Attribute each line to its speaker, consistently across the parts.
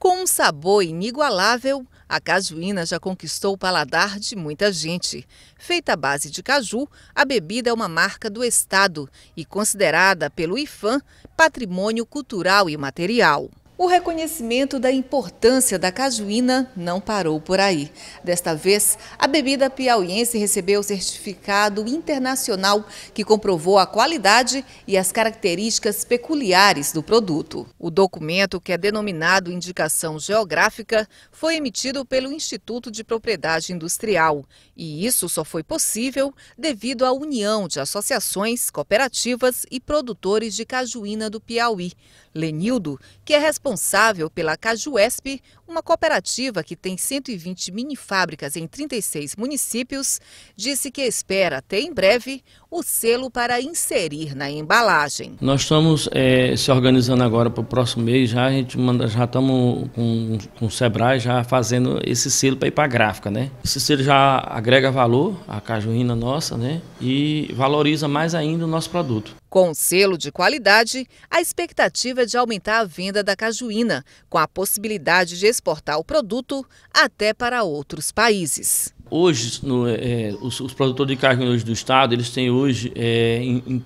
Speaker 1: Com um sabor inigualável, a cajuína já conquistou o paladar de muita gente. Feita à base de caju, a bebida é uma marca do Estado e considerada pelo IFAM patrimônio cultural e material. O reconhecimento da importância da cajuína não parou por aí. Desta vez, a bebida piauiense recebeu o certificado internacional que comprovou a qualidade e as características peculiares do produto. O documento, que é denominado Indicação Geográfica, foi emitido pelo Instituto de Propriedade Industrial. E isso só foi possível devido à união de associações, cooperativas e produtores de cajuína do Piauí. Lenildo, que é responsável responsável pela Cajuesp, uma cooperativa que tem 120 minifábricas em 36 municípios, disse que espera até em breve o selo para inserir na embalagem.
Speaker 2: Nós estamos é, se organizando agora para o próximo mês, já a gente manda, já estamos com, com o Sebrae já fazendo esse selo para ir para a gráfica, né? Esse selo já agrega valor à cajuína nossa, né? E valoriza mais ainda o nosso produto.
Speaker 1: Com selo de qualidade, a expectativa é de aumentar a venda da cajuína, com a possibilidade de exportar o produto até para outros países.
Speaker 2: Hoje, no, é, é os, os, produtores de cajuína hoje do estado, eles têm hoje, é, em, em,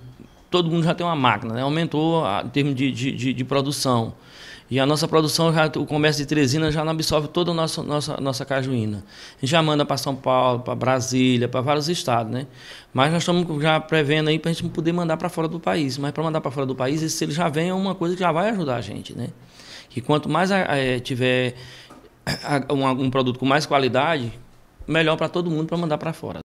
Speaker 2: todo mundo já tem uma máquina, né? aumentou a, em termos de, de, de, de produção. E a nossa produção, já, o comércio de Teresina já não absorve toda a nossa, nossa, nossa cajuína. A gente já manda para São Paulo, para Brasília, para vários estados, né? Mas nós estamos já prevendo aí para a gente poder mandar para fora do país. Mas para mandar para fora do país, se ele já vem é uma coisa que já vai ajudar a gente, né? Que quanto mais é, tiver um, um produto com mais qualidade, melhor para todo mundo para mandar para fora.